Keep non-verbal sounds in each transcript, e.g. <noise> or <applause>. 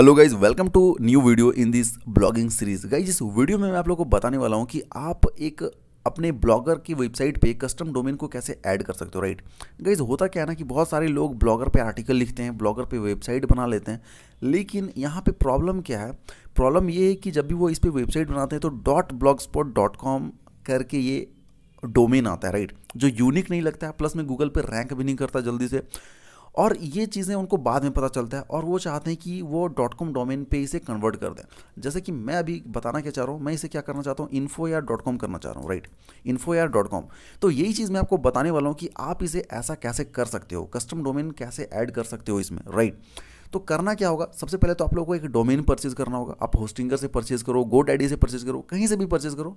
Hello guys welcome to new video in this blogging series guys इस video में मैं आप लोगों को बताने वाला हूँ कि आप एक अपने ब्लॉगर की वेबसाइट पे कस्टम डोमेन को कैसे ऐड कर सकते हो राइट गाइज होता क्या है ना कि बहुत सारे लोग ब्लॉगर पे आर्टिकल लिखते हैं ब्लॉगर पे वेबसाइट बना लेते हैं लेकिन यहाँ पे प्रॉब्लम क्या है प्रॉब्लम ये है कि जब भी वो इस पर वेबसाइट बनाते हैं तो dot blog spot dot com करके ये डोमेन आता है राइट जो यूनिक नहीं लगता है प्लस में गूगल पर रैंक भी नहीं करता जल्दी से और ये चीज़ें उनको बाद में पता चलता है और वो चाहते हैं कि वो डॉट कॉम डोमेन पे इसे कन्वर्ट कर दें जैसे कि मैं अभी बताना क्या चाह रहा हूँ मैं इसे क्या करना चाहता हूँ इन्फो या डॉट कॉम करना चाह रहा हूँ राइट इन्फो या डॉट कॉम तो यही चीज़ मैं आपको बताने वाला हूँ कि आप इसे ऐसा कैसे कर सकते हो कस्टम डोमेन कैसे ऐड कर सकते हो इसमें राइट तो करना क्या होगा सबसे पहले तो आप लोगों को एक डोमेन परचेज करना होगा आप होस्टिंगर से परचेज करो गो डैडी से परचेज करो कहीं से भी परचेज करो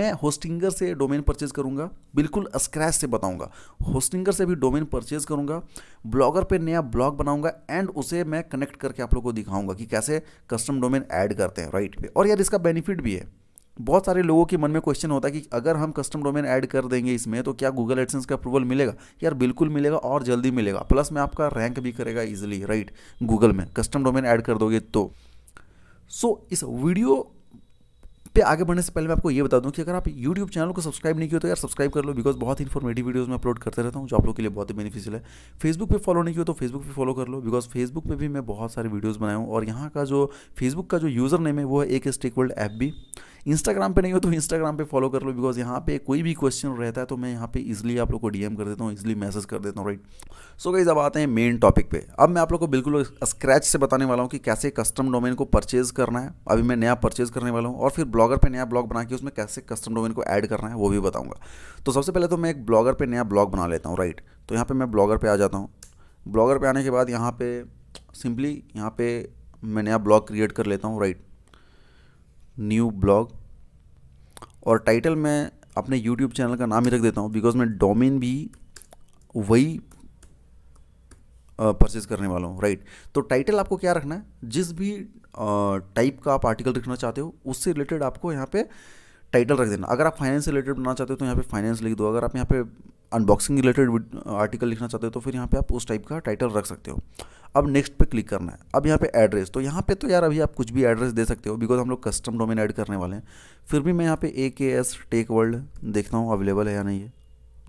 मैं होस्टिंगर से डोमेन परचेज करूंगा बिल्कुल स्क्रैच से बताऊंगा होस्टिंगर से भी डोमेन परचेज करूंगा ब्लॉगर पर नया ब्लॉग बनाऊंगा एंड उसे मैं कनेक्ट करके आप लोग को दिखाऊंगा कि कैसे कस्टम डोमेन ऐड करते हैं राइट पे और यार इसका बेनिफिट भी है बहुत सारे लोगों के मन में क्वेश्चन होता है कि अगर हम कस्टम डोमेन ऐड कर देंगे इसमें तो क्या गूगल एडसेंस का अप्रूवल मिलेगा यार बिल्कुल मिलेगा और जल्दी मिलेगा प्लस में आपका रैंक भी करेगा इजिली राइट गूगल में कस्टम डोमेन ऐड कर दोगे तो सो so, इस वीडियो पे आगे बढ़ने से पहले मैं आपको ये बता दूं कि अगर आप YouTube चैनल को सब्सक्राइब नहीं किया तो यार सब्सक्राइब कर लो बिकॉज बहुत इन्फॉर्मेटिव वीडियोस मैं अपलोड करते रहता हूँ जो आप लोगों के लिए बहुत ही बेनिफिशियल है फेसबुक पे फॉलो नहीं किया तो फेसबुक पे फॉलो कर लो बिकॉज फेसबुक पे भी मैं बहुत सारे वीडियोज़ बनाया हूँ और यहाँ का जो फेसबुक का जो यूज़र नेम है वो है एक स्टेक वर्ल्ड एप भी इंस्टाग्राम पे नहीं हो तो इंस्टाग्राम पे फॉलो कर लो बिकॉज यहाँ पे कोई भी क्वेश्चन रहता है तो मैं यहाँ पे इजिली आप लोग को डीएम कर देता हूँ इजिली मैसेज कर देता हूँ राइट सो गाइज अब आते हैं मेन टॉपिक पे अब मैं आप लोग को बिल्कुल स्क्रैच से बताने वाला हूँ कि कैसे कस्टम डोमेन को परचेज करना है अभी मैं नया परचेज करने वाला हूँ और फिर ब्लॉगर पर नया ब्लॉग बना के उसमें कैसे कस्टम डोमेन को ऐड करना है वो भी बताऊँगा तो सबसे पहले तो मैं एक ब्लॉगर पर नया ब्लॉग बना लेता हूँ राइट तो यहाँ पर मैं ब्लॉगर पर आ जाता हूँ ब्लॉगर पर आने के बाद यहाँ पर सिंपली यहाँ पर मैं नया ब्लॉग क्रिएट कर लेता हूँ राइट न्यू ब्लॉग और टाइटल मैं अपने यूट्यूब चैनल का नाम ही रख देता हूँ बिकॉज मैं डोमेन भी वही परचेज करने वाला हूँ राइट तो टाइटल आपको क्या रखना है जिस भी टाइप का आप आर्टिकल लिखना चाहते हो उससे रिलेटेड आपको यहाँ पे टाइटल रख देना अगर आप फाइनेंस से रिलेटेड बनाना चाहते हो तो यहाँ पे फाइनेंस लिख दो अगर आप यहाँ पे अनबॉक्सिंग रिलेटेड आर्टिकल लिखना चाहते हो तो फिर यहाँ पे आप उस टाइप का टाइटल रख सकते हो अब नेक्स्ट पे क्लिक करना है अब यहाँ पे एड्रेस तो यहाँ पे तो यार अभी आप कुछ भी एड्रेस दे सकते हो बिकॉज हम लोग कस्टम डोमेन ऐड करने वाले हैं फिर भी मैं यहाँ पे A K S tech world देखता हूँ अवेलेबल है या नहीं है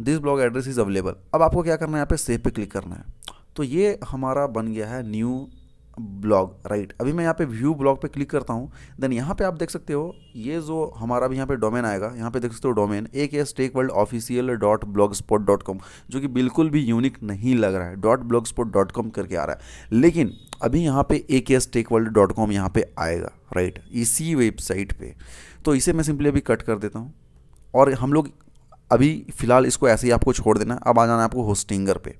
this blog address is available अब आपको क्या करना है यहाँ पे सेव पे क्लिक करना है तो ये हमारा बन गया है न्यू ब्लॉग राइट अभी मैं यहाँ पे व्यू ब्लॉग पे क्लिक करता हूँ देन यहाँ पे आप देख सकते हो ये जो हमारा भी यहाँ पे डोमेन आएगा यहाँ पे देख सकते हो डोमेन एक है stake world official dot blog spot dot com जो कि बिल्कुल भी यूनिक नहीं लग रहा है dot blog spot dot com करके आ रहा है लेकिन अभी यहाँ पे A K S tech world dot com यहाँ पर आएगा राइट इसी वेबसाइट पर तो इसे मैं सिंपली अभी कट कर देता हूँ और हम लोग अभी फिलहाल इसको ऐसे ही आपको छोड़ देना अब आ जाना है आपको होस्टिंगर पे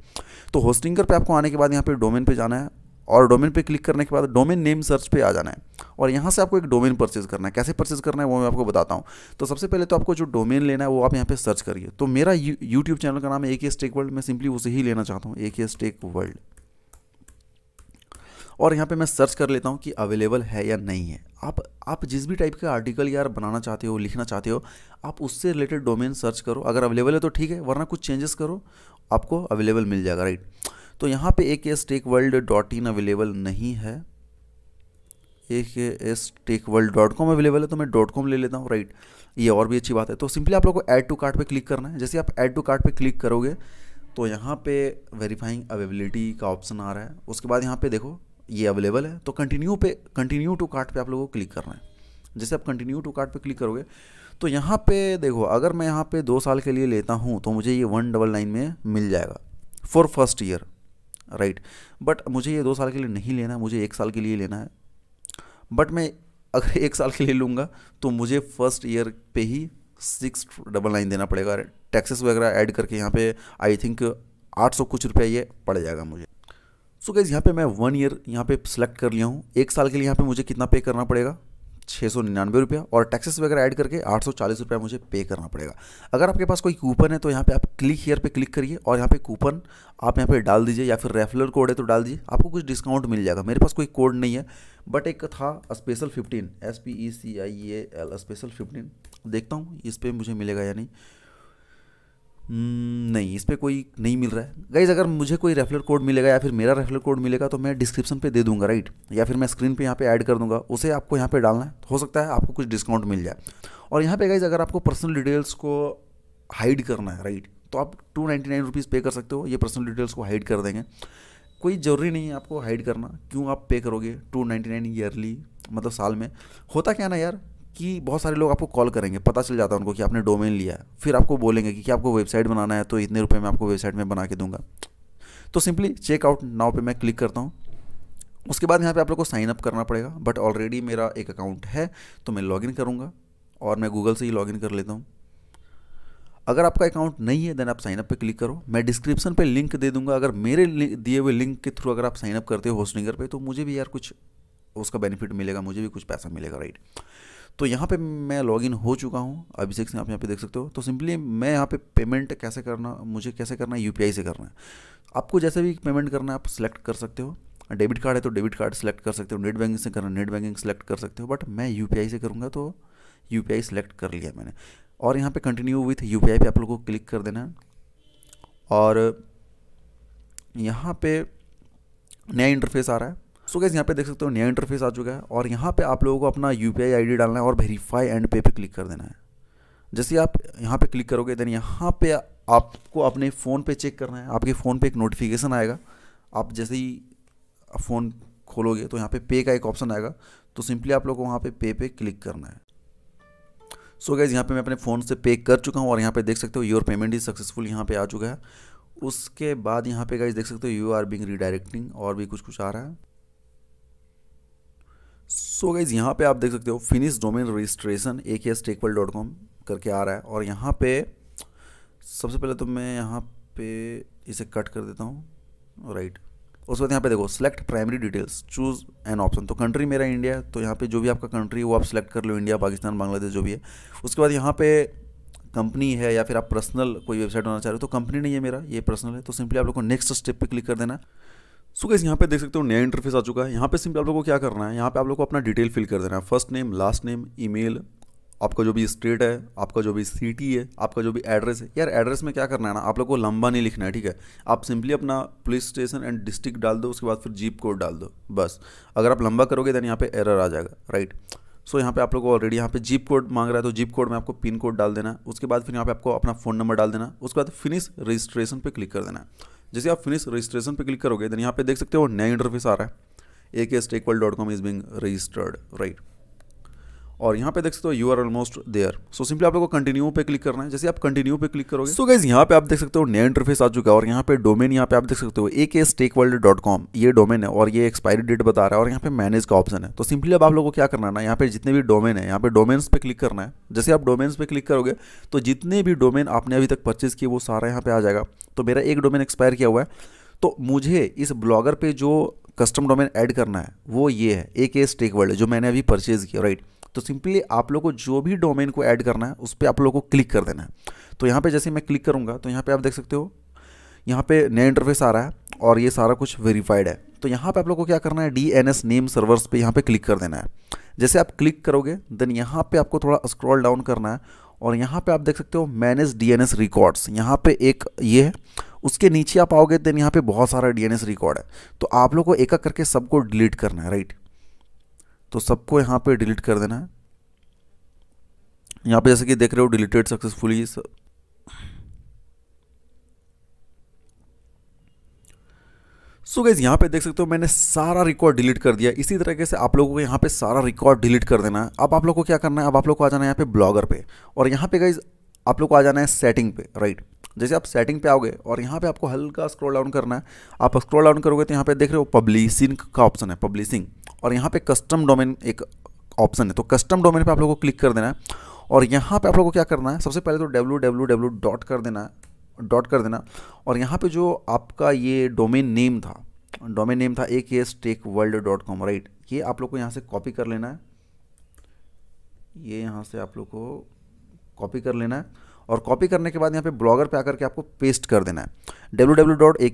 तो होस्टिंगर पे आपको आने के बाद यहाँ पे डोमेन पे जाना है और डोमेन पे क्लिक करने के बाद डोमेन नेम सर्च पे आ जाना है और यहाँ से आपको एक डोमेन परचेज करना है कैसे परचेज करना है वो मैं आपको बताता हूँ तो सबसे पहले तो आपको जो डोमेन लेना है वो आप यहाँ पे सर्च करिए तो मेरा यूट्यूब चैनल का नाम है ए के स्टेक वर्ल्ड मैं सिंपली उसे ही लेना चाहता हूँ ए के स्टेक वर्ल्ड और यहाँ पे मैं सर्च कर लेता हूँ कि अवेलेबल है या नहीं है आप आप जिस भी टाइप के आर्टिकल यार बनाना चाहते हो लिखना चाहते हो आप उससे रिलेटेड डोमेन सर्च करो अगर अवेलेबल है तो ठीक है वरना कुछ चेंजेस करो आपको अवेलेबल मिल जाएगा राइट तो यहाँ पे A K S tech world dot in available नहीं है A K S tech world dot com available है तो मैं डॉट कॉम ले लेता हूँ राइट ये और भी अच्छी बात है तो सिंपली आप लोग को ऐड टू कार्ट पे क्लिक करना है जैसे आप ऐड टू कार्ट पे क्लिक करोगे तो यहाँ पे वेरीफाइंग अवेलेबिलिटी का ऑप्शन आ रहा है उसके बाद यहाँ पे देखो ये अवेलेबल है तो कंटिन्यू पे कंटिन्यू टू कार्ट पे आप लोगों को क्लिक करना है जैसे आप कंटिन्यू टू कार्ट पे क्लिक करोगे तो यहाँ पे देखो अगर मैं यहाँ पे दो साल के लिए लेता हूँ तो मुझे ये वन डबल नाइन में मिल जाएगा for first year right but मुझे ये दो साल के लिए नहीं लेना मुझे एक साल के लिए लेना है बट मैं अगर <laughs> एक साल के लिए लूँगा तो मुझे फर्स्ट ईयर पे ही सिक्स डबल नाइन देना पड़ेगा टैक्सेस वगैरह ऐड करके यहाँ पे आई थिंक आठ सौ कुछ रुपया ये पड़ जाएगा मुझे सो so गैज़ यहाँ पे मैं वन ईयर यहाँ पे सेलेक्ट कर लिया हूँ एक साल के लिए यहाँ पे मुझे कितना पे करना पड़ेगा छः सौ निन्यानवे रुपया और टैक्सेस वगैरह ऐड करके आठ सौ चालीस रुपया मुझे पे करना पड़ेगा अगर आपके पास कोई कूपन है तो यहाँ पे आप क्लिक हेयर पे क्लिक करिए और यहाँ पे कूपन आप यहाँ पे डाल दीजिए या फिर रेफलर कोड है तो डाल दीजिए आपको कुछ डिस्काउंट मिल जाएगा मेरे पास कोई कोड नहीं है बट एक था special fifteen S P E C I A L special fifteen देखता हूँ इस पर मुझे मिलेगा या नहीं Hmm, नहीं इस पर कोई नहीं मिल रहा है गाइज अगर मुझे कोई रेफरल कोड मिलेगा या फिर मेरा रेफरल कोड मिलेगा तो मैं डिस्क्रिप्शन पे दे दूंगा राइट या फिर मैं स्क्रीन पे यहाँ पे ऐड कर दूंगा उसे आपको यहाँ पे डालना है हो सकता है आपको कुछ डिस्काउंट मिल जाए और यहाँ पे गाइज अगर आपको पर्सनल डिटेल्स को हाइड करना है राइट तो आप टू नाइन्टी नाइन रुपीज़ पे कर सकते हो ये पर्सनल डिटेल्स को हाइड कर देंगे कोई ज़रूरी नहीं है आपको हाइड करना क्यों आप पे करोगे टू नाइन्टी नाइन ईयरली मतलब साल में होता क्या ना यार कि बहुत सारे लोग आपको कॉल करेंगे पता चल जाता है उनको कि आपने डोमेन लिया है फिर आपको बोलेंगे कि, आपको वेबसाइट बनाना है तो इतने रुपये में आपको वेबसाइट में बना के दूंगा तो सिंपली चेकआउट नाव पे मैं क्लिक करता हूँ उसके बाद यहाँ पे आप लोग को साइन अप करना पड़ेगा बट ऑलरेडी मेरा एक अकाउंट है तो मैं लॉगिन करूँगा और मैं गूगल से ही लॉगिन कर लेता हूँ अगर आपका अकाउंट नहीं है देन आप साइनअप पे क्लिक करो मैं डिस्क्रिप्शन पे लिंक दे दूंगा अगर मेरे दिए हुए लिंक के थ्रू अगर आप साइनअप करते हो होस्टिंगर पे तो मुझे भी यार कुछ उसका बेनिफिट मिलेगा मुझे भी कुछ पैसा मिलेगा राइट तो यहाँ पे मैं लॉगिन हो चुका हूँ अभिषेक से आप यहाँ पे देख सकते हो तो सिंपली मैं यहाँ पे पेमेंट कैसे करना मुझे कैसे करना है यूपीआई से करना है आपको जैसे भी पेमेंट करना है आप सिलेक्ट कर सकते हो डेबिट कार्ड है तो डेबिट कार्ड सेलेक्ट कर सकते हो नेट बैंकिंग से करना नेट बैंकिंग सेलेक्ट कर सकते हो बट मैं यू से करूँगा तो यू सेलेक्ट कर लिया मैंने और यहाँ पर कंटिन्यू विथ यू पी आप लोग को क्लिक कर देना है और यहाँ पर नया इंटरफेस आ रहा है सो गैस यहाँ पे देख सकते हो नया इंटरफेस आ चुका है और यहाँ पे आप लोगों को अपना यू पी डालना है और वेरीफाई एंड पे पे क्लिक कर देना है जैसे आप यहाँ पे क्लिक करोगे देन यहाँ पे आपको अपने फ़ोन पे चेक करना है आपके फ़ोन पे एक नोटिफिकेशन आएगा आप जैसे ही फ़ोन खोलोगे तो यहाँ पे पे का एक ऑप्शन आएगा तो सिंपली आप लोग को वहाँ पे पे पे क्लिक करना है सो so गैज़ यहाँ पे मैं अपने फ़ोन से पे कर चुका हूँ और यहाँ पे देख सकते हो योर पेमेंट इज़ सक्सेसफुल यहाँ पे आ चुका है उसके बाद यहाँ पे गाइज देख सकते हो यू आर बिंग रीडायरेक्टिंग और भी कुछ कुछ आ रहा है सो गाइज यहाँ पे आप देख सकते हो फिनिश डोमेन रजिस्ट्रेशन ए के एस टेकवल डॉट कॉम करके आ रहा है और यहाँ पे सबसे पहले तो मैं यहाँ पे इसे कट कर देता हूँ राइट उसके बाद यहाँ पे देखो select primary details choose an option तो कंट्री मेरा इंडिया तो यहाँ पे जो भी आपका कंट्री है वो आप सेलेक्ट कर लो इंडिया पाकिस्तान बांग्लादेश जो भी है उसके बाद यहाँ पे कंपनी है या फिर आप पर्सनल कोई वेबसाइट बनाना चाह रहे हो तो कंपनी नहीं है मेरा ये पर्सनल है तो सिंपली आप लोग को नेक्स्ट स्टेप पे क्लिक कर देना सो गैस यहाँ पे देख सकते हो नया इंटरफेस आ चुका है यहाँ पे सिंपल आप लोगों को क्या करना है यहाँ पे आप लोगों को अपना डिटेल फिल कर देना है first name last name email आपका जो भी स्टेट है आपका जो भी सिटी है आपका जो भी एड्रेस है यार एड्रेस में क्या करना है ना आप लोग को लंबा नहीं लिखना है ठीक है आप सिंपली अपना पुलिस स्टेशन एंड डिस्ट्रिक्ट डाल दो उसके बाद फिर जीप कोड डाल दो बस अगर आप लंबा करोगे देन यहाँ पे एरर आ जाएगा राइट सो यहाँ पे आप लोग ऑलरेडी यहाँ पे जीप कोड मांग रहा है तो जीप कोड में आपको पिन कोड डाल देना है उसके बाद फिर यहाँ पे आपको अपना फ़ोन नंबर डाल देना उसके बाद फिनिश रजिस्ट्रेशन पर क्लिक कर देना है जैसे आप फिनिश रजिस्ट्रेशन पर क्लिक करोगे देन यहाँ पे देख सकते हो नया इंटरफेस आ रहा है A K stakeworld dot com is being registered right और यहाँ पे देख सकते हो you are almost there so simply आप लोगों को कंटिन्यू पे क्लिक करना है जैसे आप कंटिन्यू पे क्लिक करोगे सो गाइज यहाँ पे आप देख सकते हो नया इंटरफेस आ चुका है और यहाँ पे डोमेन यहाँ पे आप देख सकते हो A K stake world dot com ये डोमेन है और ये एक्सपायरी डेट बता रहा है और यहाँ पे मैनेज का ऑप्शन है तो सिंपली अब आप लोगों को क्या करना है यहाँ पे जितने भी डोमेन है यहाँ पे डोमेन्स पे क्लिक करना है जैसे आप डोमेन्स पे क्लिक करोगे तो जितने भी डोमेन आपने अभी तक परचेज किए वो सारा यहाँ पे आ जाएगा तो मेरा एक डोमेन एक्सपायर किया हुआ है तो मुझे इस ब्लॉगर पे जो कस्टम डोमेन ऐड करना है वो ये है ए के स्टेक वर्ल्ड जो मैंने अभी परचेज किया राइट तो सिंपली आप लोग को जो भी डोमेन को ऐड करना है उस पर आप लोग को क्लिक कर देना है तो यहाँ पे जैसे मैं क्लिक करूँगा तो यहाँ पे आप देख सकते हो यहाँ पे नया इंटरफेस आ रहा है और ये सारा कुछ वेरीफाइड है तो यहाँ पे आप लोग को क्या करना है D N S name servers पर यहाँ पर क्लिक कर देना है जैसे आप क्लिक करोगे देन यहाँ पे आपको थोड़ा स्क्रॉल डाउन करना है और यहाँ पे आप देख सकते हो manage D N S records यहाँ पर एक ये है उसके नीचे आप आओगे देन यहाँ पे बहुत सारा डी एन एस रिकॉर्ड है तो आप लोग को एक एक करके सबको डिलीट करना है राइट तो सबको यहाँ पे डिलीट कर देना है यहाँ पे जैसे कि देख रहे हो डिलीटेड सक्सेसफुली सब सो गैस यहाँ पे देख सकते हो मैंने सारा रिकॉर्ड डिलीट कर दिया इसी तरीके से आप लोगों को यहाँ पे सारा रिकॉर्ड डिलीट कर देना है अब आप लोग को क्या करना है अब आप लोग को आ जाना है यहाँ पे ब्लॉगर पे और यहाँ पे गैस आप लोग को आ जाना है सेटिंग पे राइट जैसे आप सेटिंग पे आओगे और यहाँ पे आपको हल्का स्क्रॉल डाउन करना है आप स्क्रॉल डाउन करोगे तो यहाँ पे देख रहे हो पब्लिसिंग का ऑप्शन है पब्लिसिंग और यहाँ पे कस्टम डोमेन एक ऑप्शन है तो कस्टम डोमेन पे आप लोगों को क्लिक कर देना है और यहाँ पे आप लोगों को क्या करना है सबसे पहले तो डब्ल्यू डब्ल्यू डब्ल्यू डॉट कर देना है डॉट कर देना और यहाँ पे जो आपका ये डोमेन नेम था डोमेन नेम था A K S tech world dot com right ये आप लोग को यहाँ से कॉपी कर लेना है ये यहाँ से आप लोग को कॉपी कर लेना है और कॉपी करने के बाद यहाँ पे ब्लॉगर पे आकर के आपको पेस्ट कर देना है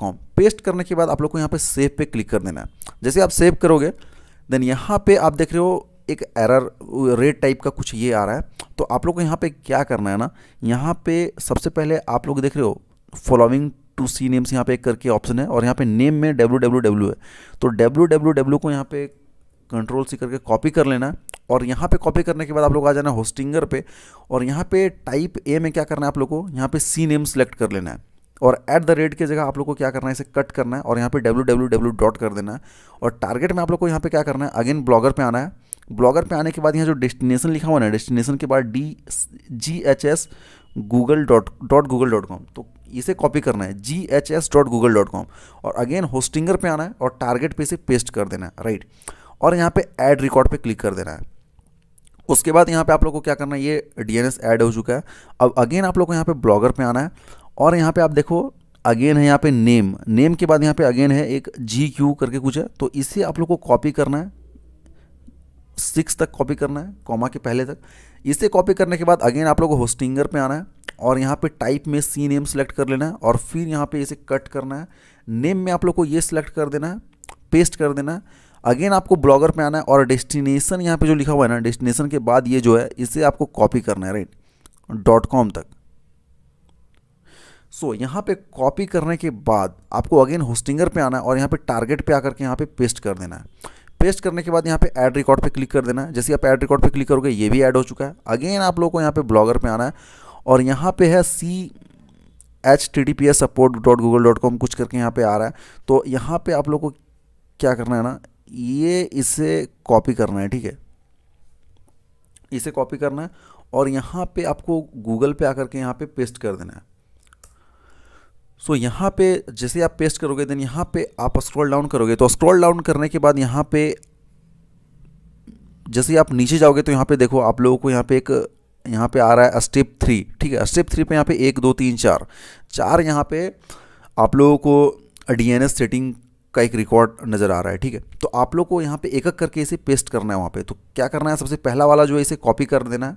कॉम पेस्ट करने के बाद आप लोग को यहाँ पे सेव पे क्लिक कर देना है जैसे आप सेव करोगे देन यहाँ पे आप देख रहे हो एक एरर रेड टाइप का कुछ ये आ रहा है तो आप लोग को यहाँ पे क्या करना है ना यहाँ पे सबसे पहले आप लोग देख रहे हो फॉलोइंग टू सी नेम्स यहाँ पे एक करके ऑप्शन है और यहाँ पे नेम में डब्ल्यू डब्ल्यू डब्ल्यू है तो डब्ल्यू डब्ल्यू डब्ल्यू को यहाँ पे कंट्रोल सी करके कॉपी कर लेना और यहाँ पे कॉपी करने के बाद आप लोग आ जाना होस्टिंगर पे और यहाँ पे टाइप ए में क्या करना है आप लोगों को यहाँ पे सी नेम सेलेक्ट कर लेना है और एट द रेट की जगह आप लोग को क्या करना है इसे कट करना है और यहाँ पे डब्ल्यू डॉट कर देना है और टारगेट में आप लोग को यहाँ पे क्या करना है अगेन ब्लॉगर पे आना है ब्लॉगर पे आने के बाद यहाँ जो डेस्टिनेशन लिखा हुआ है ना डेस्टिनेशन के बाद D G H S Google dot dot Google dot com तो इसे कॉपी करना है G H S dot Google dot com और अगेन होस्टिंगर पे आना है और टारगेट पे इसे पेस्ट कर देना है राइट और यहाँ पे ऐड रिकॉर्ड पे क्लिक कर देना है उसके बाद यहाँ पे आप लोग को क्या करना है ये डी एन ऐड हो चुका है अब अगेन आप लोग को यहाँ पे ब्लॉगर पे आना है और यहाँ पे आप देखो अगेन है यहाँ पे नेम नेम के बाद यहाँ पे अगेन है एक जी क्यू करके कुछ है तो इसे आप लोग को कॉपी करना है सिक्स तक कॉपी करना है कॉमा के पहले तक इसे कॉपी करने के बाद अगेन आप लोग को होस्टिंगर पर आना है और यहाँ पर टाइप में सी नेम सेलेक्ट कर लेना है और फिर यहाँ पर इसे कट करना है नेम में आप लोग को ये सिलेक्ट कर देना है पेस्ट कर देना है अगेन आपको ब्लॉगर पे आना है और डेस्टिनेशन यहाँ पे जो लिखा हुआ है ना डेस्टिनेशन के बाद ये जो है इसे आपको कॉपी करना है राइट डॉट कॉम तक सो so, यहाँ पे कॉपी करने के बाद आपको अगेन होस्टिंगर पे आना है और यहाँ पे टारगेट पे आकर के यहाँ पे पेस्ट कर देना है पेस्ट करने के बाद यहाँ पे ऐड रिकॉर्ड पे क्लिक कर देना है जैसे आप ऐड रिकॉर्ड पे क्लिक करोगे ये भी ऐड हो चुका है अगेन आप लोगों को यहाँ पे ब्लॉगर पे आना है और यहाँ पे है C H T D P S support dot Google dot com कुछ करके यहाँ पे आ रहा है तो यहाँ पे आप लोग को क्या करना है ना ये इसे कॉपी करना है ठीक है इसे कॉपी करना है और यहाँ पे आपको गूगल पे आकर के यहाँ पे पेस्ट कर देना है सो so, यहाँ पे जैसे आप पेस्ट करोगे देन यहाँ पे आप स्क्रॉल डाउन करोगे तो स्क्रॉल डाउन करने के बाद यहाँ पे जैसे आप नीचे जाओगे तो यहाँ पे देखो आप लोगों को यहाँ पे एक यहाँ पे आ रहा है स्टेप थ्री ठीक है स्टेप थ्री पे यहाँ पे एक दो तीन चार चार यहाँ पे आप लोगों को डी एन एस सेटिंग का एक रिकॉर्ड नज़र आ रहा है ठीक है तो आप लोग को यहाँ पे एक एक करके इसे पेस्ट करना है वहाँ पे तो क्या करना है सबसे पहला वाला जो है इसे कॉपी कर देना है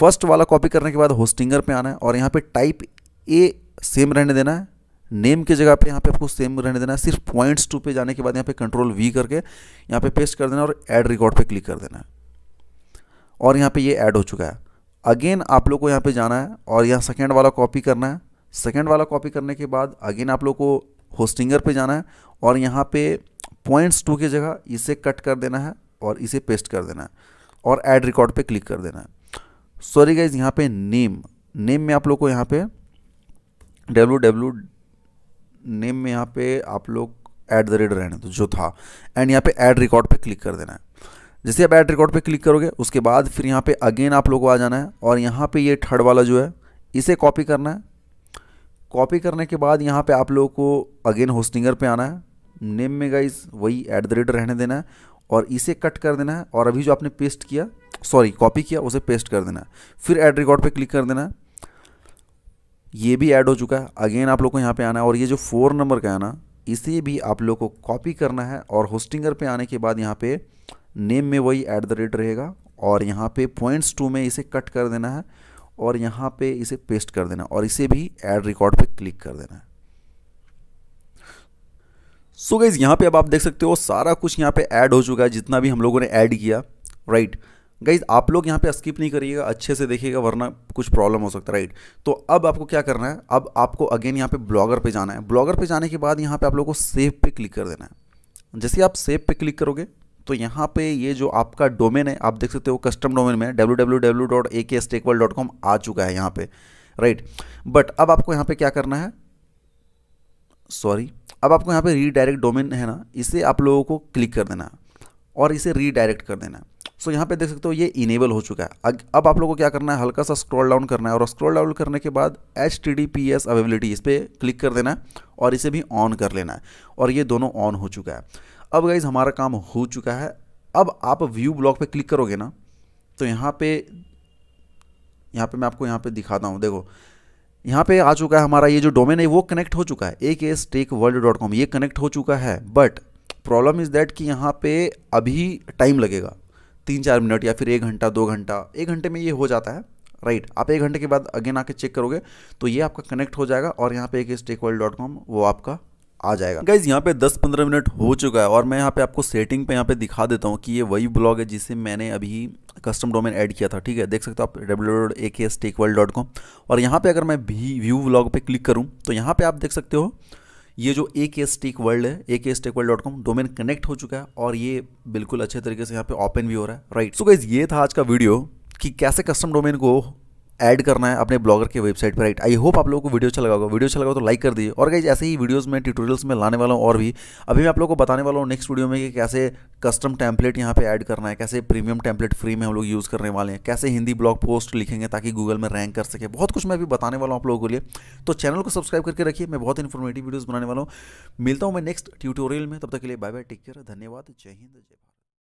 फर्स्ट वाला कॉपी करने के बाद होस्टिंगर पे आना है और यहाँ पे टाइप ए सेम रहने देना है नेम के जगह पे यहाँ पे आपको सेम रहने देना है सिर्फ पॉइंट्स टू पे जाने के बाद यहाँ पे कंट्रोल वी करके यहाँ पे पेस्ट कर देना और एड रिकॉर्ड पर क्लिक कर देना है और यहाँ पर ये ऐड हो चुका है अगेन आप लोग को यहाँ पर जाना है और यहाँ सेकेंड वाला कॉपी करना है सेकेंड वाला कॉपी करने के बाद अगेन आप लोग को होस्टिंगर पे जाना है और यहाँ पे पॉइंट्स टू की जगह इसे कट कर देना है और इसे पेस्ट कर देना है और ऐड रिकॉर्ड पे क्लिक कर देना है सॉरी गाइज यहाँ पे नेम नेम में आप लोग को यहाँ पे डब्लू डब्लू नेम में यहाँ पे आप लोग ऐट द रेट रहने तो जो था एंड यहाँ पे ऐड रिकॉर्ड पे क्लिक कर देना है जैसे आप ऐड रिकॉर्ड पे क्लिक करोगे उसके बाद फिर यहाँ पे अगेन आप लोगों को आ जाना है और यहाँ पे ये थर्ड वाला जो है इसे कॉपी करना है कॉपी करने के बाद यहाँ पे आप लोगों को अगेन होस्टिंगर पे आना है नेम में गाइज वही एट द रेट रहने देना है और इसे कट कर देना है और अभी जो आपने पेस्ट किया सॉरी कॉपी किया उसे पेस्ट कर देना फिर एड रिकॉर्ड पे क्लिक कर देना ये भी ऐड हो चुका है अगेन आप लोग को यहाँ पे आना है और ये जो फोर नंबर का है ना इसे भी आप लोग को कॉपी करना है और होस्टिंगर पे आने के बाद यहाँ पे नेम में वही ऐट द रेट रहेगा और यहाँ पे पॉइंट्स टू में इसे कट कर देना है और यहाँ पे इसे पेस्ट कर देना और इसे भी एड रिकॉर्ड पे क्लिक कर देना है सो गाइज़ यहाँ पे अब आप देख सकते हो सारा कुछ यहाँ पे ऐड हो चुका है जितना भी हम लोगों ने ऐड किया राइट गाइज आप लोग यहाँ पे स्किप नहीं करिएगा अच्छे से देखिएगा वरना कुछ प्रॉब्लम हो सकता है राइट तो अब आपको क्या करना है अब आपको अगेन यहाँ पे ब्लॉगर पे जाना है ब्लॉगर पे जाने के बाद यहाँ पे आप लोगों को सेव पे क्लिक कर देना है जैसे आप सेव पे क्लिक करोगे तो यहाँ पे ये जो आपका डोमेन है आप देख सकते हो कस्टम डोमेन में डब्ल्यू आ चुका है यहाँ पे राइट बट अब आपको यहाँ पे क्या करना है सॉरी अब आपको यहाँ पे रीडायरेक्ट डोमेन है ना इसे आप लोगों को क्लिक कर देना और इसे रीडायरेक्ट कर देना सो so, यहाँ पे देख सकते हो ये इनेबल हो चुका है अब आप लोगों को क्या करना है हल्का सा स्क्रॉल डाउन करना है और स्क्रॉल डाउन करने के बाद H T D P S availability इस पर क्लिक कर देना है और इसे भी ऑन कर लेना है और ये दोनों ऑन हो चुका है अब गाइज हमारा काम हो चुका है अब आप व्यू ब्लॉक पे क्लिक करोगे ना तो यहाँ पे यहाँ पे मैं आपको यहाँ पे दिखाता हूँ देखो यहाँ पे आ चुका है हमारा ये जो डोमेन है वो कनेक्ट हो चुका है A K S tech world dot com ये कनेक्ट हो चुका है बट प्रॉब्लम इज़ दैट कि यहाँ पे अभी टाइम लगेगा तीन चार मिनट या फिर एक घंटा दो घंटा एक घंटे में ये हो जाता है राइट right. आप एक घंटे के बाद अगेन आके चेक करोगे तो ये आपका कनेक्ट हो जाएगा और यहाँ पे एक स्टेक डॉट कॉम वो आपका आ जाएगा गाइज यहाँ पे 10-15 मिनट हो चुका है और मैं यहाँ पे आपको सेटिंग पे यहाँ पे दिखा देता हूँ कि ये वही ब्लॉग है जिसे मैंने अभी कस्टम डोमेन ऐड किया था ठीक है देख सकते हो आप डब्ल्यू और यहाँ पे अगर मैं भी व्यू ब्लॉग पे क्लिक करूँ तो यहाँ पे आप देख सकते हो ये जो ए के एस टेक वर्ल्ड है A K tech world dot com domain connect हो चुका है और ये बिल्कुल अच्छे तरीके से यहाँ पे ओपन भी हो रहा है राइट सो गाइज ये था आज का वीडियो कि कैसे कस्टम डोमेन को ऐड करना है अपने ब्लॉगर के वेबसाइट पर राइट आई होप आप लोगों को वीडियो अच्छा लगा होगा वीडियो अच्छा लगा तो लाइक कर दीजिए और कहीं ऐसे ही वीडियोस में ट्यूटोरियल्स में लाने वाला हूँ और भी अभी मैं आप लोगों को बताने वाला हूँ नेक्स्ट वीडियो में कि कैसे कस्टम टैंपलेट यहाँ पे ऐड करना है कैसे प्रीमियम टैंपलेट फ्री में हम लोग यूज़ करने वाले हैं कैसे हिंदी ब्लॉग पोस्ट लिखेंगे ताकि गूगल में रैंक कर सके बहुत कुछ मैं अभी बताने वाला हूँ आप लोगों के लिए तो चैनल को सब्सक्राइब करके रखिए मैं बहुत इन्फॉर्मेटिव वीडियोज़ बनाने वाला हूँ मिलता हूँ मैं नेक्स्ट ट्यूटोरियल में तब तक के लिए बाय बाय टेक केयर धन्यवाद जय हिंद जय भारत